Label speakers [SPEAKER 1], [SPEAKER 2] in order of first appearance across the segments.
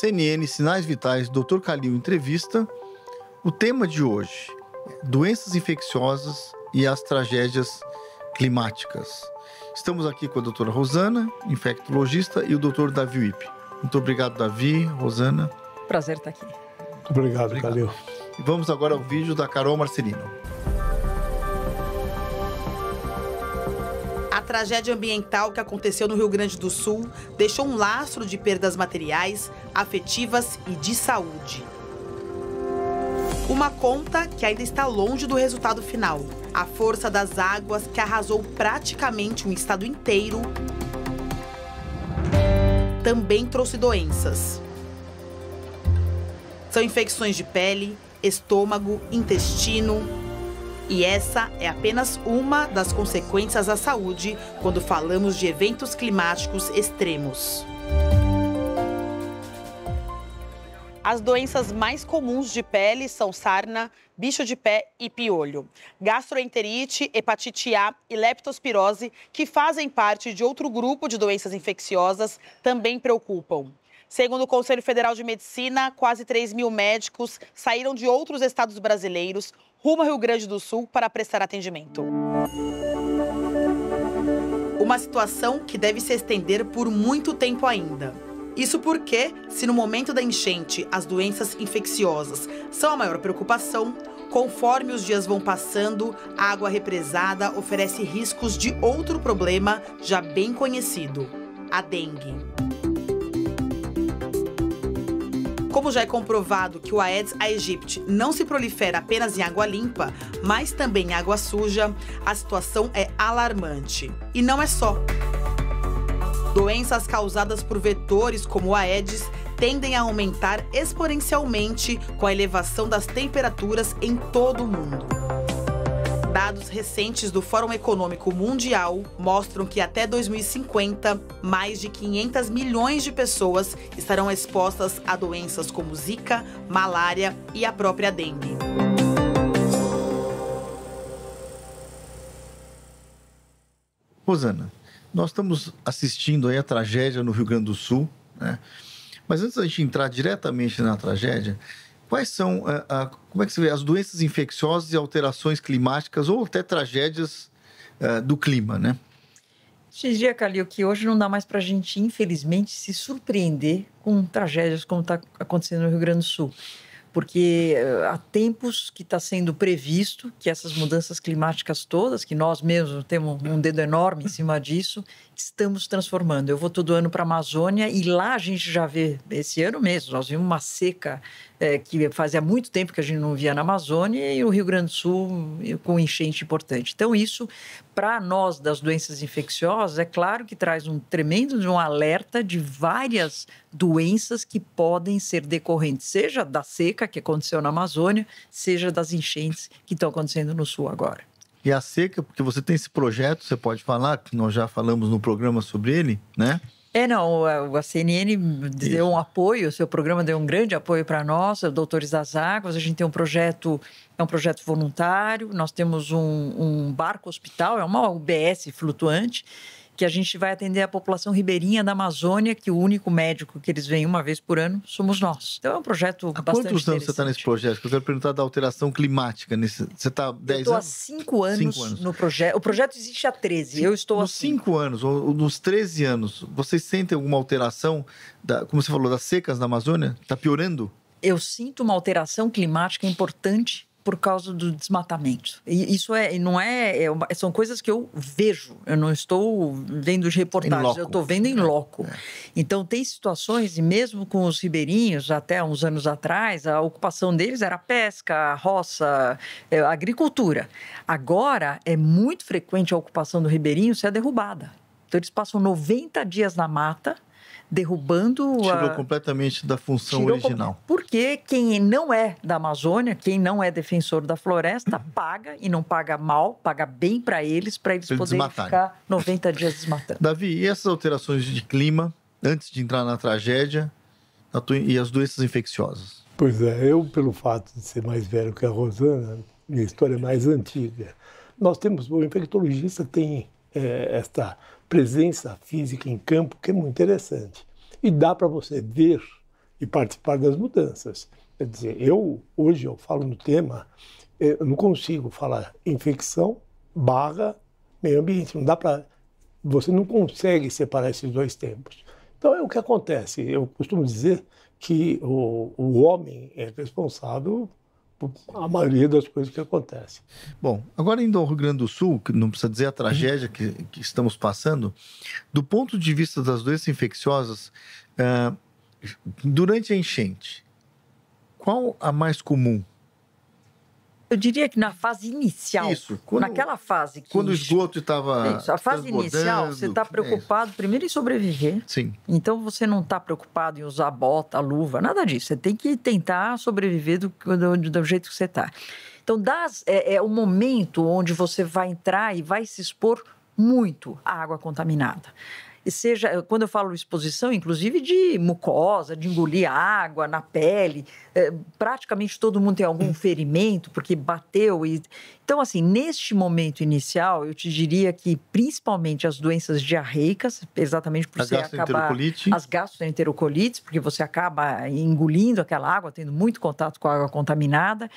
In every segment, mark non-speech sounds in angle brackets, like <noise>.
[SPEAKER 1] CNN Sinais Vitais Dr. Calil Entrevista. O tema de hoje: doenças infecciosas e as tragédias climáticas. Estamos aqui com a doutora Rosana, infectologista, e o doutor Davi Wipe. Muito obrigado, Davi, Rosana. Prazer estar aqui. Obrigado, obrigado. Calil. vamos agora ao vídeo da Carol Marcelino.
[SPEAKER 2] tragédia ambiental que aconteceu no Rio Grande do Sul deixou um lastro de perdas materiais, afetivas e de saúde. Uma conta que ainda está longe do resultado final. A força das águas que arrasou praticamente um estado inteiro também trouxe doenças. São infecções de pele, estômago, intestino, e essa é apenas uma das consequências à saúde quando falamos de eventos climáticos extremos. As doenças mais comuns de pele são sarna, bicho de pé e piolho. Gastroenterite, hepatite A e leptospirose, que fazem parte de outro grupo de doenças infecciosas, também preocupam. Segundo o Conselho Federal de Medicina, quase 3 mil médicos saíram de outros estados brasileiros rumo ao Rio Grande do Sul para prestar atendimento. Uma situação que deve se estender por muito tempo ainda. Isso porque, se no momento da enchente as doenças infecciosas são a maior preocupação, Conforme os dias vão passando, a água represada oferece riscos de outro problema já bem conhecido: a dengue. Como já é comprovado que o Aedes aegypti não se prolifera apenas em água limpa, mas também em água suja, a situação é alarmante. E não é só. Doenças causadas por vetores como o Aedes tendem a aumentar exponencialmente com a elevação das temperaturas em todo o mundo. Dados recentes do Fórum Econômico Mundial mostram que até 2050, mais de 500 milhões de pessoas estarão expostas a doenças como Zika, malária e a própria dengue.
[SPEAKER 1] Rosana, nós estamos assistindo aí a tragédia no Rio Grande do Sul, né? Mas antes da gente entrar diretamente na tragédia, Quais são, a, eh, a, como é que vê, as doenças infecciosas e alterações climáticas ou até tragédias a, eh, do clima, né?
[SPEAKER 3] Te Calil, que hoje não dá mais para a gente, infelizmente, se surpreender com tragédias como está acontecendo no Rio Grande do Sul porque eh, há tempos que está sendo previsto que essas mudanças climáticas todas, que nós mesmos temos um dedo enorme em cima disso, estamos transformando. Eu vou todo ano para a Amazônia e lá a gente já vê, esse ano mesmo, nós vimos uma seca é, que fazia muito tempo que a gente não via na Amazônia e o Rio Grande do Sul eh, com enchente importante. Então, isso, para nós das doenças infecciosas, é claro que traz um tremendo um alerta de várias doenças que podem ser decorrentes, seja da seca, seca que aconteceu na Amazônia, seja das enchentes que estão acontecendo no sul agora.
[SPEAKER 1] E a seca, porque você tem esse projeto, você pode falar, que nós já falamos no programa sobre ele, né?
[SPEAKER 3] É, não, a CNN deu um apoio, o seu programa deu um grande apoio para nós, Doutores das Águas. A gente tem um projeto, é um projeto voluntário, nós temos um, um barco hospital, é uma UBS flutuante, que a gente vai atender a população ribeirinha da Amazônia, que o único médico que eles vêm uma vez por ano somos nós. Então é um projeto Há bastante quantos anos você está
[SPEAKER 1] nesse projeto? Eu quero perguntar da alteração climática. Nesse... Você está há 10 anos? há 5 anos, anos,
[SPEAKER 3] no projeto. O projeto existe há 13, Sim. eu
[SPEAKER 1] estou Nos 5 anos, ou nos 13 anos, vocês sentem alguma alteração, da, como você falou, das secas na Amazônia? Está piorando?
[SPEAKER 3] Eu sinto uma alteração climática importante por causa do desmatamento. E isso é, não é, é uma, são coisas que eu vejo. Eu não estou vendo os reportagens, eu estou vendo em loco. É. Então tem situações e mesmo com os ribeirinhos até uns anos atrás a ocupação deles era pesca, roça, é, agricultura. Agora é muito frequente a ocupação do ribeirinho ser derrubada. Então eles passam 90 dias na mata derrubando. Tirou a... completamente da função Tirou original. Com... Porque quem não é da Amazônia, quem não é defensor da floresta, <clears throat> paga e não paga mal, paga bem para eles, para eles, eles poderem desmatarem. ficar 90 dias desmatando.
[SPEAKER 1] Davi, e essas alterações de clima, antes de entrar na tragédia, e as doenças infecciosas?
[SPEAKER 4] Pois é, eu, pelo fato de ser mais velho que a Rosana, minha história é mais antiga. Nós temos, o infectologista tem é, esta presença física em campo, que é muito interessante. E dá para você ver e participar das mudanças. Quer dizer, eu hoje eu falo no tema, é, eu não consigo falar infecção barra meio ambiente, não dá para você não consegue separar esses dois tempos. Então é o que acontece. Eu costumo dizer que o, o homem é responsável a maioria das coisas que acontecem.
[SPEAKER 1] Bom, agora indo ao Rio Grande do Sul, que não precisa dizer a tragédia que, que estamos passando, do ponto de vista das doenças infecciosas, uh, durante a enchente, qual a mais comum
[SPEAKER 3] eu diria que na fase inicial. Isso. Quando, naquela fase. Que quando o esgoto estava. A fase inicial, você está é. preocupado é primeiro em sobreviver. Sim. Então você não está preocupado em usar bota, luva, nada disso. Você tem que tentar sobreviver do, do, do jeito que você está. Então, das, é, é o momento onde você vai entrar e vai se expor muito à água contaminada seja, eh, quando eu falo exposição, inclusive de mucosa, de engolir água na pele, é, praticamente todo mundo tem algum hum. ferimento porque bateu. E... Então, assim, neste momento inicial, eu te diria que principalmente as doenças diarreicas, exatamente por a você acabar... As gastroenterocolites, porque você acaba eh, engolindo aquela água, tendo muito contato com a água contaminada.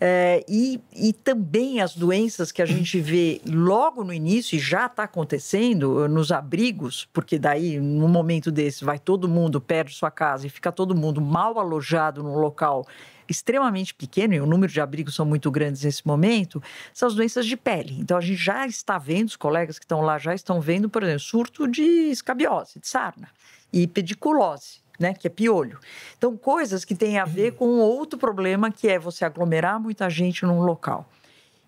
[SPEAKER 3] É, e, e também as doenças que a gente vê logo no início, e já está acontecendo nos abrigos, porque daí, num momento desse, vai todo mundo, perde sua casa e fica todo mundo mal alojado num local extremamente pequeno, e o número de abrigos são muito grandes nesse momento, são as doenças de pele. Então, a gente já está vendo, os colegas que estão lá já estão vendo, por exemplo, surto de escabiose, de sarna e pediculose. Né, que é piolho. Então, coisas que têm a ver uhum. com outro problema que é você aglomerar muita gente num local.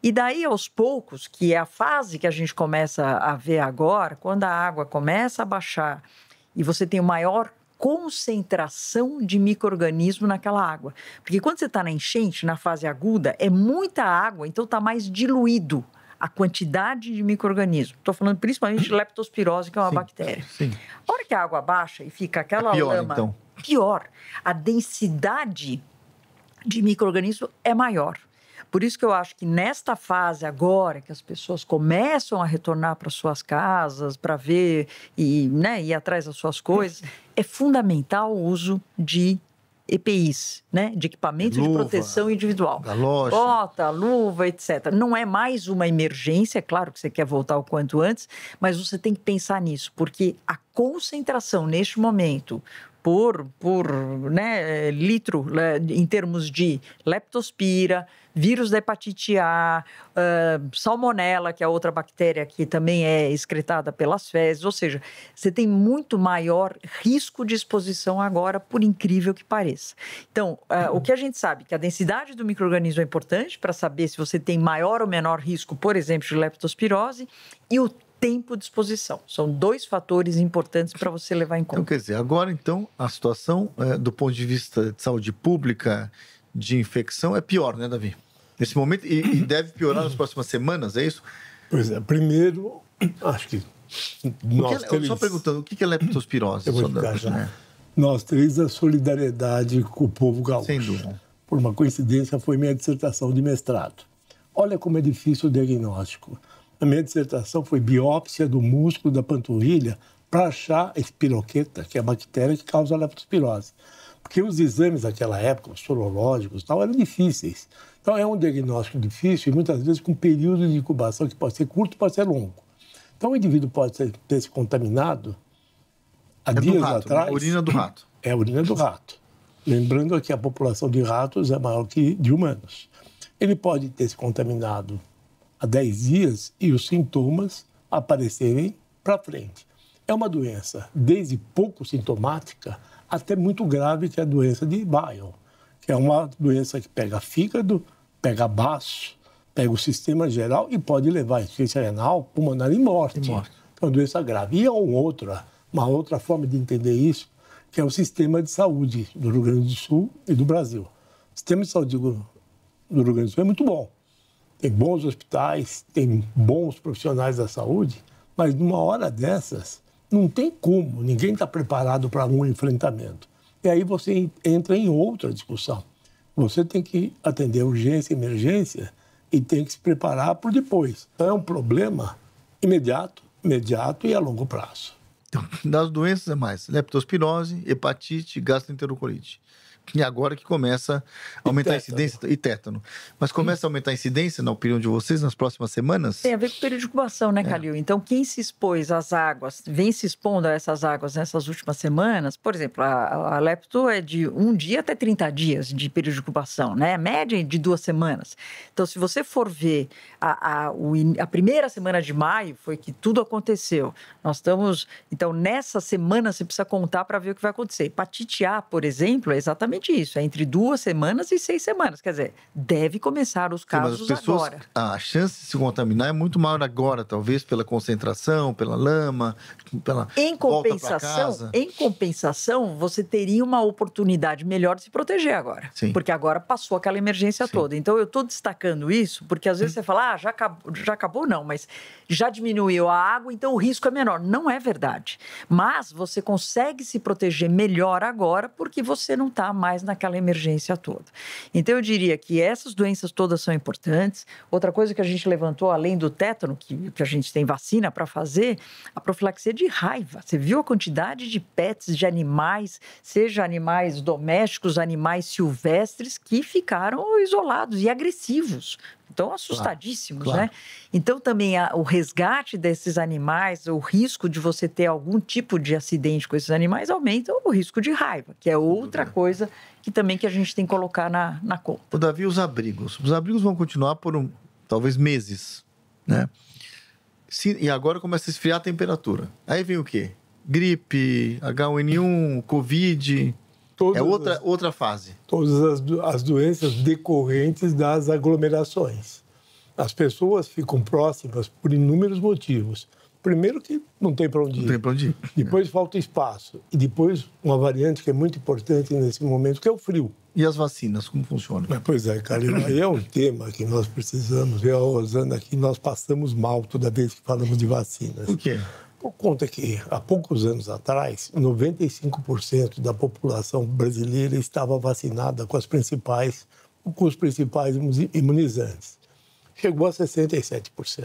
[SPEAKER 3] E daí, aos poucos, que é a fase que a gente começa a ver agora, quando a água começa a baixar e você tem o maior concentração de microorganismo naquela água. Porque quando você está na enchente, na fase aguda, é muita água, então está mais diluído a quantidade de micro-organismos. Estou falando principalmente de <coughs> leptospirose, que é uma sim, bactéria. Sim. A hora que a água baixa e fica é aquela é pior, lama, então. pior, a densidade de microorganismo é maior. Por isso que eu acho que nesta fase agora que as pessoas começam a retornar para suas casas, para ver e né, ir atrás das suas coisas, é fundamental o uso de EPIs, né? De equipamento luva, de proteção individual. Da loja. Bota, luva, etc. Não é mais uma emergência, é claro que você quer voltar o quanto antes, mas você tem que pensar nisso, porque a concentração neste momento por, por né, litro né, em termos de leptospira, vírus da hepatite A, uh, ah, salmonela, que é outra bactéria que também é excretada pelas fezes, ou seja, você tem muito maior risco de exposição agora, por incrível que pareça. Então, uh, uhum. o que a gente sabe que a densidade do microorganismo é importante para saber se você tem maior ou menor risco, por exemplo, de leptospirose, e o tempo de exposição. São dois fatores importantes para você levar em então,
[SPEAKER 1] conta. Então, quer dizer, agora então a situação é, do ponto de vista de saúde pública, de infecção, é pior, né, Davi? Nesse momento, e, e deve piorar nas próximas semanas, é isso? Pois é,
[SPEAKER 4] primeiro, acho que nós que é, três... Só perguntando,
[SPEAKER 1] o que é leptospirose? Eu vou ficar já. Né?
[SPEAKER 4] Nós três, a solidariedade com o povo gaúcho. Sem dúvida. Por uma coincidência, foi minha dissertação de mestrado. Olha como é difícil o diagnóstico. A minha dissertação foi biópsia do músculo da panturrilha para achar a espiroqueta, que é a bactéria que causa a leptospirose. Porque os exames daquela época, os sorológicos e tal, eram difíceis. Então é um diagnóstico difícil e muitas vezes com um período de incubação que pode ser curto, pode ser longo. Então o indivíduo pode ser, ter se contaminado há é dias rato, né? atrás. a Urina do rato. É a urina do rato. Lembrando que a população de ratos é maior que de humanos. Ele pode ter se contaminado a 10 dias e os sintomas aparecerem para frente. É uma doença desde pouco sintomática até muito grave, que é a doença de Bayern, que é uma doença que pega fígado, pega baço, pega o sistema geral e pode levar a insuficiência renal, pulmonar e morte. E morte. É uma doença grave. E é uma outra, uma outra forma de entender isso, que é o sistema de saúde do Rio Grande do Sul e do Brasil. O sistema de saúde do Rio Grande do Sul é muito bom tem bons hospitais, tem bons profissionais da saúde, mas numa hora dessas, não tem como, ninguém está preparado para um enfrentamento. E aí você entra em outra discussão. Você tem que atender urgência e emergência e tem que se preparar para depois. Então é um problema imediato, imediato e a longo prazo.
[SPEAKER 1] Então, das doenças é mais leptospirose, hepatite, gastroenterocolite. E agora que começa a aumentar a incidência e tétano. Mas começa a aumentar a incidência, na opinião de vocês, nas próximas semanas?
[SPEAKER 3] Tem a ver com o período de incubação, né, é. Calil? É. Então, quem se expôs às águas, vem se expondo a essas águas nessas últimas semanas, por exemplo, a, a lepto é de um dia até 30 dias de período de incubação, né? A média é de duas semanas. Então, se você for ver a, a, a primeira semana de maio, foi que tudo aconteceu. Nós estamos. Então, nessa semana, você precisa contar para ver o que vai acontecer. Hepatite A, por exemplo, é exatamente exatamente isso. É entre duas semanas e seis semanas. Quer dizer, deve começar os casos Sim, mas as pessoas, agora.
[SPEAKER 1] A chance de se contaminar é muito maior agora, talvez pela concentração, pela lama, pela em compensação, Em
[SPEAKER 3] compensação, você teria uma oportunidade melhor de se proteger agora. Sim. Porque agora passou aquela emergência Sim. toda. Então, eu estou destacando isso porque às vezes uhum. você fala, ah, já acabou, já acabou, não, mas já diminuiu a água, então o risco é menor. Não é verdade. Mas você consegue se proteger melhor agora porque você não está mais mais naquela emergência toda. Então, eu diria que essas doenças todas são importantes. Outra coisa que a gente levantou, além do tétano, que, que a gente tem vacina para fazer, a profilaxia de raiva. Você viu a quantidade de pets, de animais, seja animais domésticos, animais silvestres, que ficaram isolados e agressivos estão assustadíssimos, claro, claro. né? Então também a, o resgate desses animais, o risco de você ter algum tipo de acidente com esses animais aumenta o risco de raiva, que é outra coisa que também que a gente tem que colocar na, na conta. O Davi, os
[SPEAKER 1] abrigos. Os abrigos vão continuar por um, talvez meses, né? Se, e agora começa a esfriar a temperatura. Aí vem o quê? Gripe, H1N1, Covid Todas é outra, as, outra
[SPEAKER 4] fase. Todas as, as doenças decorrentes das aglomerações. As pessoas ficam próximas por inúmeros motivos. Primeiro que não tem para onde ir. Não tem para onde ir. Depois falta espaço. E depois uma variante que é muito importante nesse momento, que é o frio. E as vacinas, como funcionam? pois é, cara, aí é um tema que nós precisamos ver. A Rosana aqui, nós passamos mal toda vez que falamos de vacinas. Por quê? por conta que, há poucos anos atrás, 95% da população brasileira estava vacinada com, as principais, com os principais imunizantes. Chegou a 67%.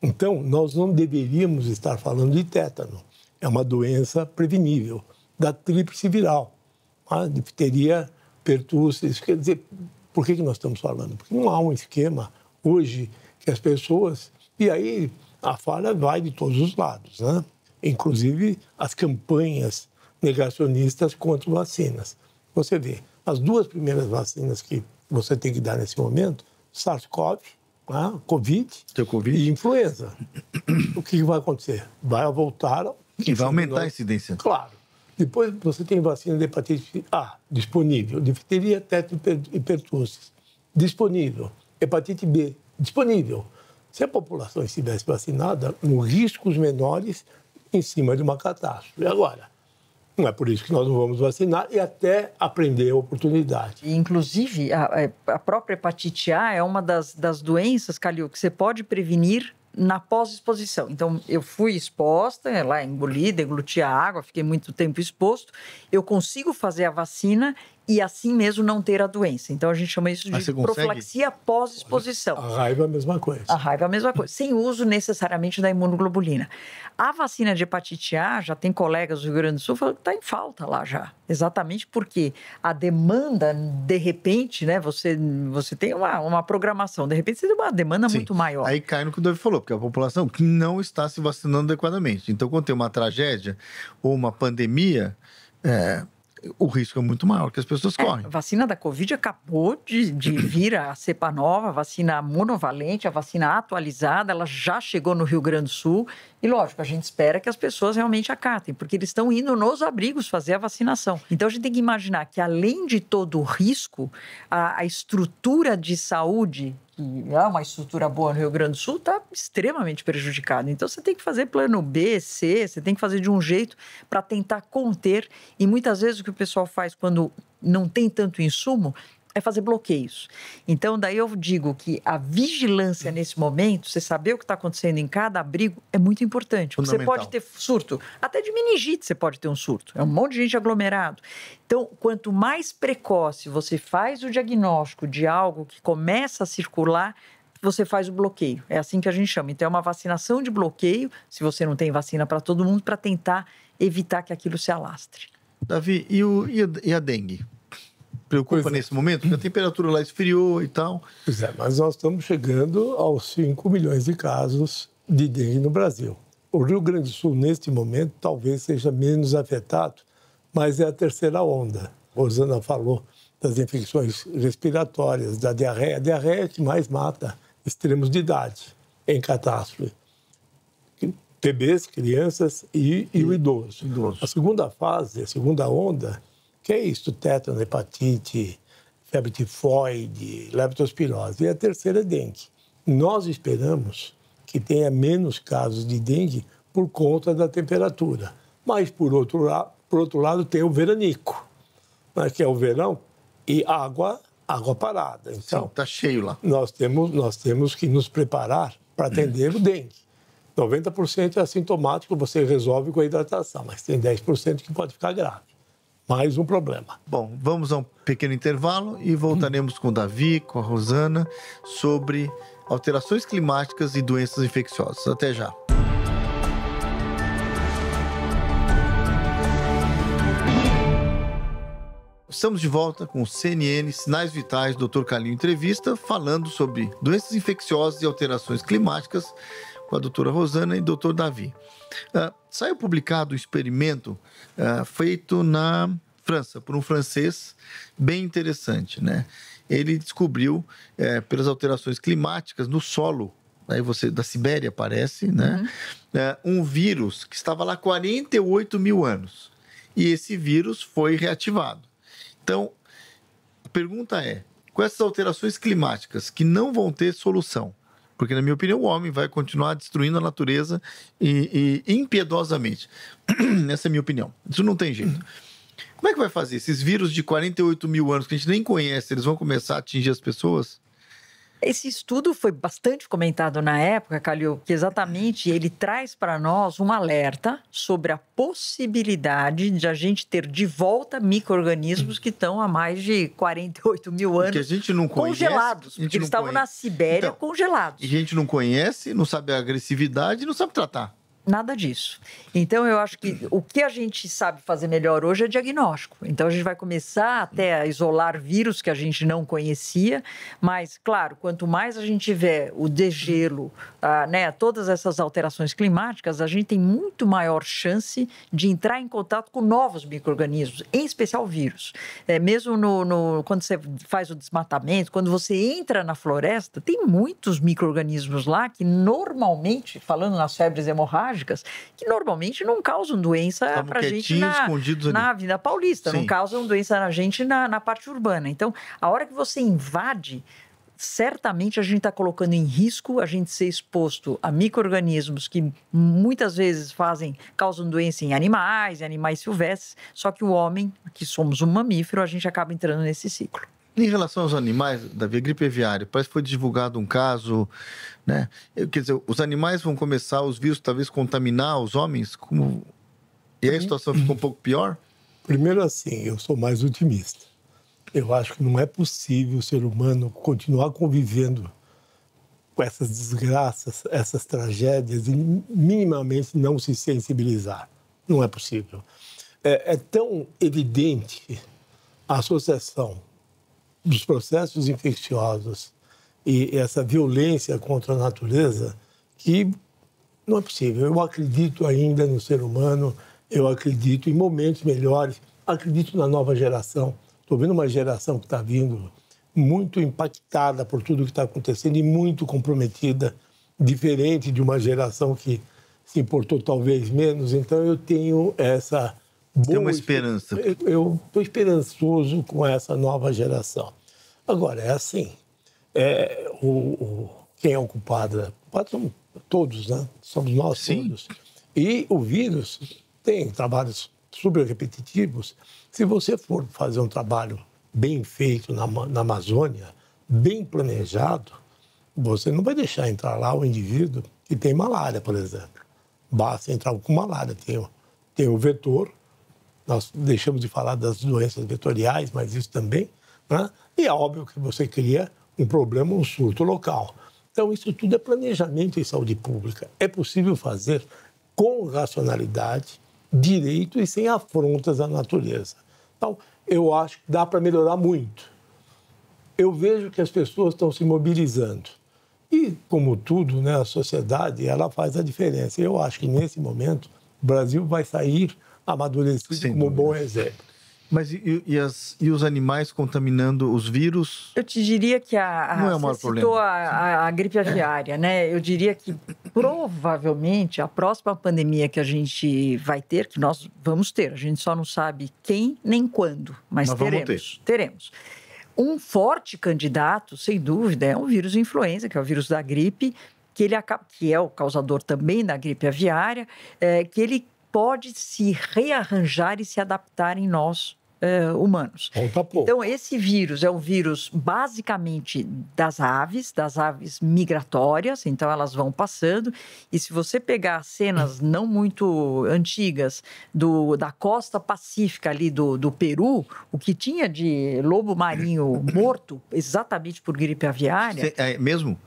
[SPEAKER 4] Então, nós não deveríamos estar falando de tétano. É uma doença prevenível, da tríplice viral. A ah, difteria, pertussis, isso quer dizer, por que, que nós estamos falando? Porque não há um esquema hoje que as pessoas... E aí a falha vai de todos os lados, né? inclusive as campanhas negacionistas contra vacinas. Você vê, as duas primeiras vacinas que você tem que dar nesse momento, SARS-CoV, né? COVID, COVID, e influenza. O que vai acontecer? Vai voltar... E vai aumentar a incidência. Claro. Depois você tem vacina de hepatite A disponível, difteria, teto e disponível, hepatite B disponível, se a população estivesse vacinada, com riscos menores em cima de uma catástrofe. Agora, não é por isso que nós não vamos vacinar e até aprender a oportunidade. Inclusive, a, a
[SPEAKER 3] própria hepatite A é uma das, das doenças, Calil, que você pode prevenir na pós-exposição. Então, eu fui exposta, é, lá engolida, engluti a água, fiquei muito tempo exposto. Eu consigo fazer a vacina e assim mesmo não ter a doença. Então a gente chama isso de profilaxia pós-exposição.
[SPEAKER 4] A raiva é a mesma coisa.
[SPEAKER 3] A raiva é a mesma coisa, sem uso necessariamente da imunoglobulina. A vacina de hepatite A, já tem colegas do Rio Grande do Sul falando que está em falta lá já. Exatamente porque a demanda, de repente, né? Você, você tem uma, uma programação, de repente você tem uma demanda Sim. muito maior. Aí cai no que o Davi falou, porque a população que
[SPEAKER 1] não está se vacinando adequadamente. Então, quando tem uma tragédia ou uma pandemia, é, o risco é muito maior que as pessoas é, correm. A
[SPEAKER 3] vacina da Covid acabou de, de <clears throat> vir a cepa nova, a vacina monovalente, a vacina atualizada, ela já chegou no Rio Grande do Sul. E lógico, a gente espera que as pessoas realmente acatem, porque eles estão indo nos abrigos fazer a vacinação. Então a gente tem que imaginar que, além de todo o risco, a, a estrutura de saúde que é uma estrutura boa no Rio Grande do Sul, está extremamente prejudicado. Então você tem que fazer plano B, C, você tem que fazer de um jeito para tentar conter. E muitas vezes o que o pessoal faz quando não tem tanto insumo é fazer bloqueios. Então, daí eu digo que a vigilância nesse momento, você saber o que está acontecendo em cada abrigo, é muito importante. Você pode ter surto, até de meningite você pode ter um surto. É um monte de gente aglomerado. Então, quanto mais precoce você faz o diagnóstico de algo que começa a circular, você faz o bloqueio. É assim que a gente chama. Então, é uma vacinação de bloqueio, se você não tem vacina para todo mundo, para tentar evitar que aquilo se alastre.
[SPEAKER 1] Davi, e, o, e a dengue? preocupa é. nesse momento? Porque a temperatura lá esfriou
[SPEAKER 4] e tal. Pois é, mas nós estamos chegando aos 5 milhões de casos de dengue no Brasil. O Rio Grande do Sul, neste momento, talvez seja menos afetado, mas é a terceira onda. Rosana falou das infecções respiratórias, da diarreia. A diarreia é que mais mata extremos de idade em catástrofe. Bebês, crianças e, e, e o idoso. idoso. A segunda fase, a segunda onda, que é isso, tétano, hepatite, febre tifoide, leptospirose. E a terceira é dengue. Nós esperamos que tenha menos casos de dengue por conta da temperatura. Mas, por outro, lado, por outro lado, tem o veranico, né, que é o verão, e água, água parada. Então, está cheio lá. Nós temos, nós temos que nos preparar para atender o dengue. 90% é assintomático, você resolve com a hidratação, mas tem 10% que pode ficar grave
[SPEAKER 1] mais um problema. Bom, vamos a um pequeno intervalo e voltaremos com o Davi, com a Rosana, sobre alterações climáticas e doenças infecciosas. Até já. Estamos de volta com o CNN Sinais Vitais, Dr. Calil Entrevista, falando sobre doenças infecciosas e alterações climáticas com a doutora Rosana e Dr. Davi. Uh, saiu publicado um experimento uh, feito na França por um francês bem interessante, né? Ele descobriu eh, pelas alterações climáticas no solo, aí você da Sibéria parece, né? Uhum. Eh, um vírus que estava lá 48 mil anos e esse vírus foi reativado. Então, a pergunta é: com essas alterações climáticas que não vão ter solução, porque, na minha opinião, o homem vai continuar destruindo a natureza e, e impiedosamente. <clears throat> Essa é a minha opinião. Isso não tem jeito. Como é que vai fazer? Esses vírus de 48 mil anos que a gente nem conhece, eles vão começar a atingir as pessoas?
[SPEAKER 3] Esse estudo foi bastante comentado na época, Calil, que exatamente ele traz para nós um alerta sobre a possibilidade de a gente ter de volta micro-organismos hum. que estão há mais de 48 mil anos conhece, congelados, porque eles estavam conhece. na Sibéria então, congelados.
[SPEAKER 1] E a gente não conhece, não sabe a agressividade, não
[SPEAKER 3] sabe tratar nada disso. Então, eu acho que o que a gente sabe fazer melhor hoje é diagnóstico. Então, a gente vai começar até a isolar vírus que a gente não conhecia, mas, claro, quanto mais a gente tiver o degelo, a, né, todas essas alterações climáticas, a gente tem muito maior chance de entrar em contato com novos micro-organismos, em especial vírus. É, mesmo no, no, quando você faz o desmatamento, quando você entra na floresta, tem muitos micro-organismos lá que normalmente, falando nas febres hemorrágicas, que normalmente não causam doença para gente na, vida na Avenida Paulista, Sim. não causam doença na gente na, na parte urbana. Então, a hora que você invade certamente a gente está colocando em risco a gente ser exposto a micro-organismos que muitas vezes fazem, causam doença em animais, em animais silvestres, só que o homem, que somos um mamífero, a gente acaba entrando nesse ciclo.
[SPEAKER 1] Em relação aos animais, da gripe aviária, parece que foi divulgado um caso, né? Quer dizer, os animais vão começar, os vírus talvez contaminar os homens? Como... E aí a uhum. situação ficou um pouco pior?
[SPEAKER 4] Primeiro assim, eu sou mais otimista. Eu acho que não é possível o ser humano continuar convivendo com essas desgraças, essas tragédias e minimamente não se sensibilizar. Não é possível. É, é tão evidente a associação dos processos infecciosos e essa violência contra a natureza que não é possível. Eu acredito ainda no ser humano, eu acredito em momentos melhores, acredito na nova geração. Estou vendo uma geração que está vindo muito impactada por tudo que está acontecendo e muito comprometida, diferente de uma geração que se importou talvez menos. Então eu tenho essa tem uma esperança. Eu estou esperançoso com essa nova geração. Agora, é assim, é, o, o, quem é ocupado culpado somos todos, né? Somos nós Sim. todos. E o vírus tem trabalhos super repetitivos. Se você for fazer um trabalho bem feito na, na Amazônia, bem planejado, você não vai deixar entrar lá o indivíduo que tem malária, por exemplo. Basta entrar com malária. Tem, tem o vetor, nós deixamos de falar das doenças vetoriais, mas isso também, né? e é óbvio que você cria um problema, um surto local. Então, isso tudo é planejamento em saúde pública. É possível fazer com racionalidade, direito e sem afrontas à natureza. Então, eu acho que dá para melhorar muito. Eu vejo que as pessoas estão se mobilizando. E, como tudo, né, a sociedade ela faz a diferença. Eu acho que, nesse momento, o Brasil vai sair amadurecido Sim, como um bom exemplo. Mas e, e, as, e, os animais contaminando os vírus?
[SPEAKER 3] Eu te diria que a, a não é o maior você problema. citou a, a, a, gripe aviária, né? Eu diria que provavelmente a próxima pandemia que a gente vai ter, que nós vamos ter, a gente só não sabe quem nem quando, mas, mas teremos. Ter. Teremos. Um forte candidato, sem dúvida, é um vírus influenza, que é o vírus da gripe, que ele acaba, que é o causador também da gripe aviária, é, que ele pode se rearranjar e se adaptar em nós Uh, humanos. Então, esse vírus é um vírus basicamente das aves, das aves migratórias, então elas vão passando. E se você pegar cenas não muito antigas do, da costa pacífica ali do, do Peru, o que tinha de lobo marinho <coughs> morto exatamente por gripe aviária. É mesmo?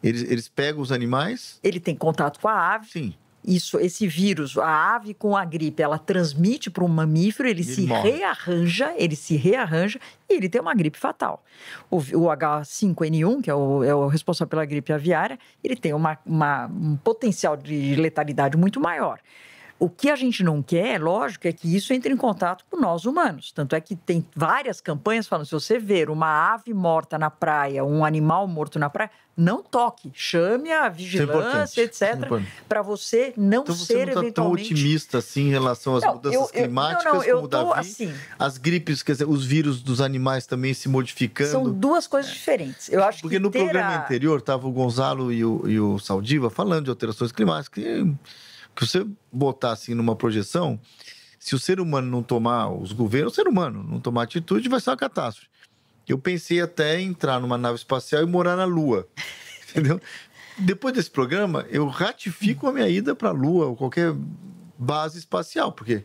[SPEAKER 3] Eles, eles pegam os animais. Ele tem contato com a ave. Sim isso, esse vírus, a ave com a gripe, ela transmite para um mamífero, ele, ele se morre. rearranja, ele se rearranja e ele tem uma gripe fatal. O, o H5N1, que é o, é o, responsável pela gripe aviária, ele tem uma, uma, um potencial de letalidade muito maior. O que a gente não quer, é lógico, é que isso entre em contato com nós humanos. Tanto é que tem várias campanhas falando: se você ver uma ave morta na praia, um animal morto na praia, não toque, chame a é vigilância, é etc, para você não então, você ser não tá eventualmente... tão
[SPEAKER 1] otimista assim em relação às não, mudanças eu, eu, climáticas, não, não, como o Davi, assim... as gripes, quer dizer, os vírus dos animais também se modificando. São
[SPEAKER 3] duas coisas é. diferentes.
[SPEAKER 1] Eu acho Porque no terá... programa anterior estava o Gonzalo e o, e o Saldiva falando de alterações climáticas, que que você botar assim numa projeção, se o ser humano não tomar, os governos, o ser humano não tomar atitude, vai ser uma catástrofe. Eu pensei até em entrar numa nave espacial e morar na Lua, <laughs> entendeu? Depois desse programa, eu ratifico a minha ida para a Lua ou qualquer base espacial, porque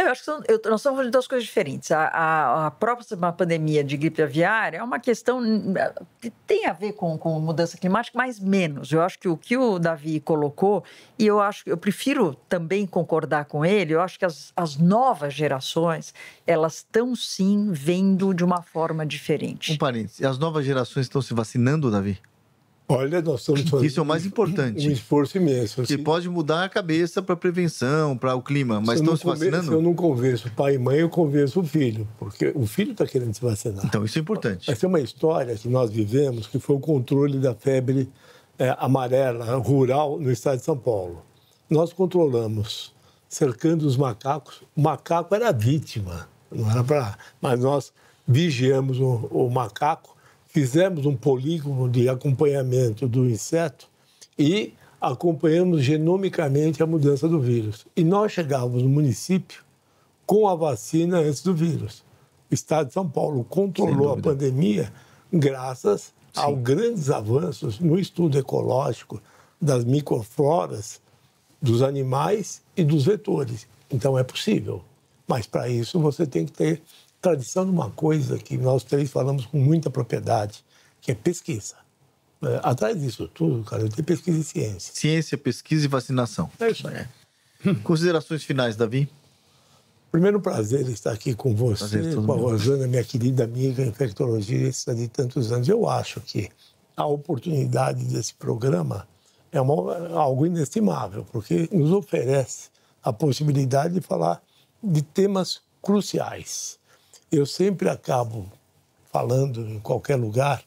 [SPEAKER 3] não, eu acho que são, eu, nós estamos falando de duas coisas diferentes. A, a, a, próxima pandemia de gripe aviária é uma questão hum, hum, que tem a ver com, com mudança climática, mas menos. Eu acho que o que o Davi colocou, e eu acho eu prefiro também concordar com ele, eu acho que as, as novas gerações, elas estão sim vendo de uma forma diferente. Um
[SPEAKER 1] parênteses, as novas gerações estão se vacinando, Davi?
[SPEAKER 4] Olha, nós estamos fazendo. Isso é o mais importante. Um esforço imenso. Assim.
[SPEAKER 1] Que pode mudar a cabeça para prevenção, para o clima, mas se estão se vacinando? eu não
[SPEAKER 4] convenço pai e mãe, eu convenço o filho, porque o filho está querendo se vacinar. Então, isso é importante. Essa é uma história que nós vivemos, que foi o controle da febre é, amarela rural no estado de São Paulo. Nós controlamos, cercando os macacos. O macaco era vítima, não era para. Mas nós vigiamos o, o macaco fizemos um polígono de acompanhamento do inseto e acompanhamos genomicamente a mudança do vírus. E nós chegávamos no município com a vacina antes do vírus. O Estado de São Paulo controlou a pandemia graças Sim. aos grandes avanços no estudo ecológico das microfloras dos animais e dos vetores. Então é possível, mas para isso você tem que ter tradição de uma coisa que nós três falamos com muita propriedade, que é pesquisa. É, atrás disso tudo, cara, tem pesquisa e ciência.
[SPEAKER 1] Ciência, pesquisa e vacinação. É isso aí. É. <laughs> Considerações finais, Davi?
[SPEAKER 4] Primeiro prazer estar aqui com você, prazer, com a Rosana, minha querida amiga infectologista de tantos anos. Eu acho que a oportunidade desse programa é uma, algo inestimável, porque nos oferece a possibilidade de falar de temas cruciais. Eu sempre acabo falando em qualquer lugar,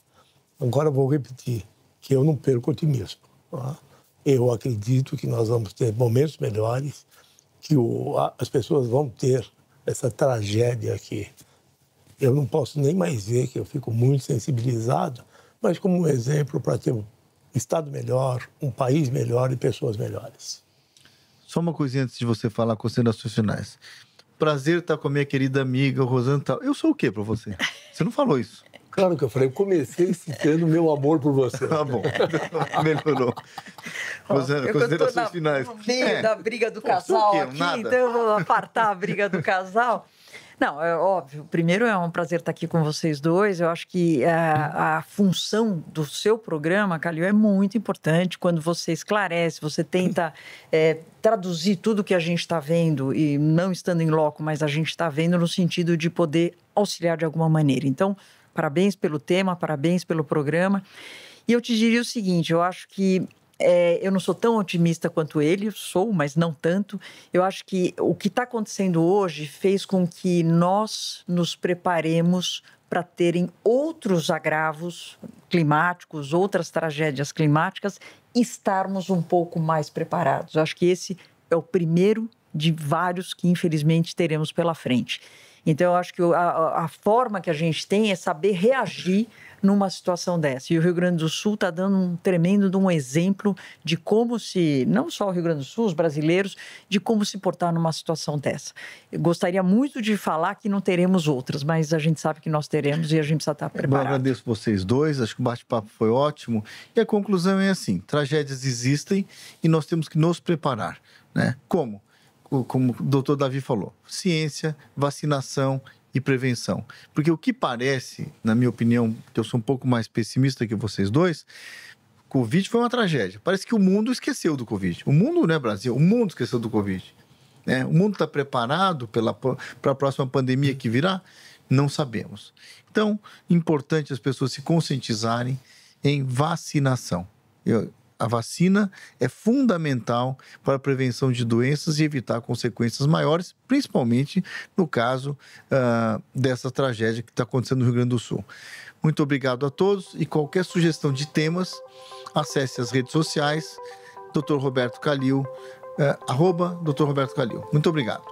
[SPEAKER 4] agora vou repetir, que eu não perco otimismo. Tá? Eu acredito que nós vamos ter momentos melhores, que o, as pessoas vão ter essa tragédia aqui. Eu não posso nem mais ver, que eu fico muito sensibilizado, mas como um exemplo para ter um Estado melhor, um país melhor e pessoas melhores.
[SPEAKER 1] Só uma coisinha antes de você falar, considerações finais prazer estar tá com a minha querida amiga Rosana tal. Eu sou o quê para você? Você não falou isso. Claro que eu falei, eu comecei citando
[SPEAKER 4] meu amor por você. Tá bom, <laughs> melhorou. Rosana, eu considerações na, finais. No meio é. da briga
[SPEAKER 3] do Pô, casal aqui, então eu vou apartar a briga do casal. Não, é óbvio. Primeiro, é um prazer estar aqui com vocês dois. Eu acho que a, eh, a função do seu programa, Calil, é muito importante quando você esclarece, você tenta é, traduzir tudo que a gente está vendo, e não estando em loco, mas a gente está vendo no sentido de poder auxiliar de alguma maneira. Então, parabéns pelo tema, parabéns pelo programa. E eu te diria o seguinte: eu acho que é, eu não sou tão otimista quanto ele, sou, mas não tanto. Eu acho que o que está acontecendo hoje fez com que nós nos preparemos para terem outros agravos climáticos, outras tragédias climáticas, estarmos um pouco mais preparados. Eu acho que esse é o primeiro de vários que infelizmente teremos pela frente. Então, eu acho que a, a forma que a gente tem é saber reagir numa situação dessa. E o Rio Grande do Sul está dando um tremendo de um exemplo de como se, não só o Rio Grande do Sul, os brasileiros, de como se portar numa situação dessa. Eu gostaria muito de falar que não teremos outras, mas a gente sabe que nós teremos e a gente precisa tá estar preparado. Eu
[SPEAKER 1] agradeço vocês dois, acho que o bate-papo foi ótimo. E a conclusão é assim: tragédias existem e nós temos que nos preparar. Né? Como? como o doutor Davi falou, ciência, vacinação e prevenção. Porque o que parece, na minha opinião, que eu sou um pouco mais pessimista que vocês dois, Covid foi uma tragédia. Parece que o mundo esqueceu do Covid. O mundo, né, Brasil? O mundo esqueceu do Covid. Né? O mundo está preparado para a próxima pandemia que virá? Não sabemos. Então, importante as pessoas se conscientizarem em vacinação. Eu, a vacina é fundamental para a prevenção de doenças e evitar consequências maiores, principalmente no caso uh, dessa tragédia que está acontecendo no Rio Grande do Sul. Muito obrigado a todos e qualquer sugestão de temas, acesse as redes sociais, Dr. Roberto Calil, uh, arroba Dr. Roberto Calil. Muito obrigado.